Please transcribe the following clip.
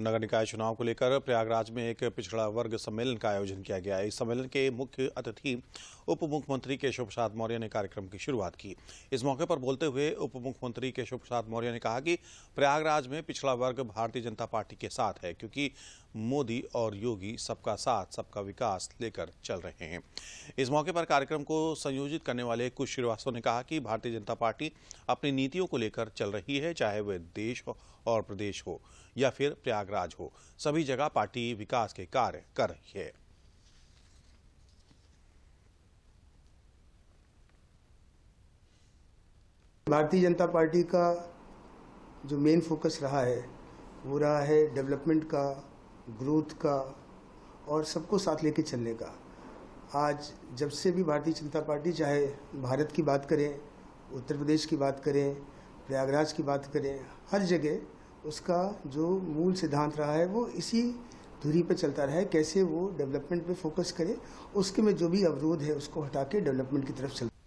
नगर निकाय चुनाव को लेकर प्रयागराज में एक पिछड़ा वर्ग सम्मेलन का आयोजन किया गया इस सम्मेलन के मुख्य अतिथि उप मुख्यमंत्री केशव प्रसाद मौर्य ने कार्यक्रम की शुरुआत की इस मौके पर बोलते हुए उप मुख्यमंत्री केशव प्रसाद मौर्य ने कहा कि प्रयागराज में पिछड़ा वर्ग भारतीय जनता पार्टी के साथ है क्योंकि मोदी और योगी सबका साथ सबका विकास लेकर चल रहे हैं इस मौके पर कार्यक्रम को संयोजित करने वाले कुछ श्रीवास्तव ने कहा कि भारतीय जनता पार्टी अपनी नीतियों को लेकर चल रही है चाहे वह देश और प्रदेश हो या फिर प्रयाग प्रयागराज हो सभी जगह पार्टी विकास के कार्य कर रही है भारतीय जनता पार्टी का जो मेन फोकस रहा है वो रहा है डेवलपमेंट का ग्रोथ का और सबको साथ लेके चलने का आज जब से भी भारतीय जनता पार्टी चाहे भारत की बात करें उत्तर प्रदेश की बात करें प्रयागराज की बात करें हर जगह उसका जो मूल सिद्धांत रहा है वो इसी धुरी पर चलता रहा है कैसे वो डेवलपमेंट पे फोकस करे उसके में जो भी अवरोध है उसको हटा के डेवलपमेंट की तरफ चलता